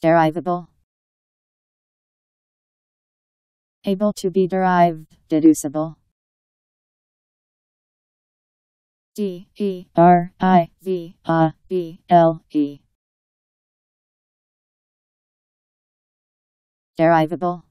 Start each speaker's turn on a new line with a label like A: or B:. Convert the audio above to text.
A: derivable able to be derived, deducible D E R I V A B L E derivable